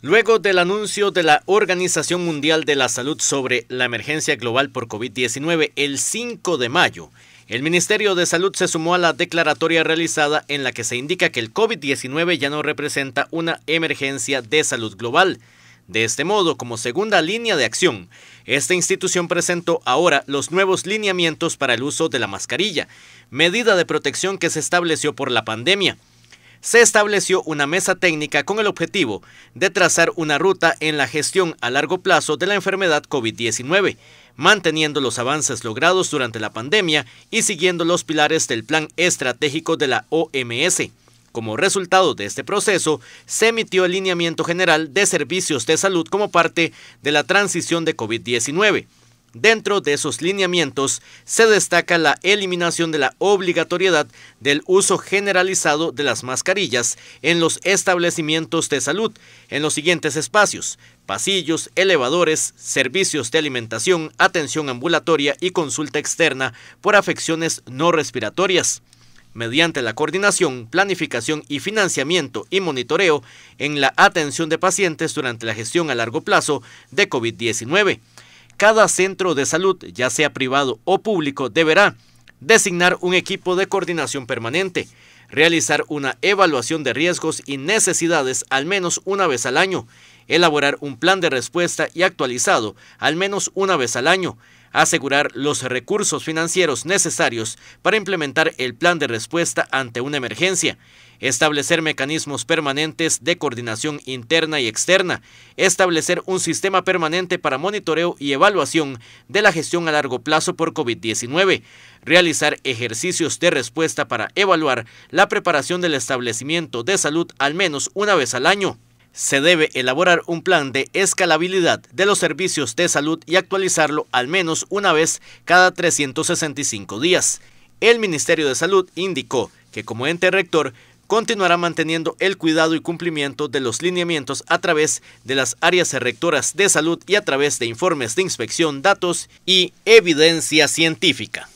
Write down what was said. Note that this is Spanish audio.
Luego del anuncio de la Organización Mundial de la Salud sobre la emergencia global por COVID-19 el 5 de mayo, el Ministerio de Salud se sumó a la declaratoria realizada en la que se indica que el COVID-19 ya no representa una emergencia de salud global. De este modo, como segunda línea de acción, esta institución presentó ahora los nuevos lineamientos para el uso de la mascarilla, medida de protección que se estableció por la pandemia se estableció una mesa técnica con el objetivo de trazar una ruta en la gestión a largo plazo de la enfermedad COVID-19, manteniendo los avances logrados durante la pandemia y siguiendo los pilares del plan estratégico de la OMS. Como resultado de este proceso, se emitió el lineamiento general de servicios de salud como parte de la transición de COVID-19 Dentro de esos lineamientos se destaca la eliminación de la obligatoriedad del uso generalizado de las mascarillas en los establecimientos de salud en los siguientes espacios, pasillos, elevadores, servicios de alimentación, atención ambulatoria y consulta externa por afecciones no respiratorias mediante la coordinación, planificación y financiamiento y monitoreo en la atención de pacientes durante la gestión a largo plazo de COVID-19 cada centro de salud, ya sea privado o público, deberá designar un equipo de coordinación permanente, realizar una evaluación de riesgos y necesidades al menos una vez al año, elaborar un plan de respuesta y actualizado al menos una vez al año, asegurar los recursos financieros necesarios para implementar el plan de respuesta ante una emergencia, establecer mecanismos permanentes de coordinación interna y externa, establecer un sistema permanente para monitoreo y evaluación de la gestión a largo plazo por COVID-19, realizar ejercicios de respuesta para evaluar la preparación del establecimiento de salud al menos una vez al año. Se debe elaborar un plan de escalabilidad de los servicios de salud y actualizarlo al menos una vez cada 365 días. El Ministerio de Salud indicó que como ente rector continuará manteniendo el cuidado y cumplimiento de los lineamientos a través de las áreas rectoras de salud y a través de informes de inspección, datos y evidencia científica.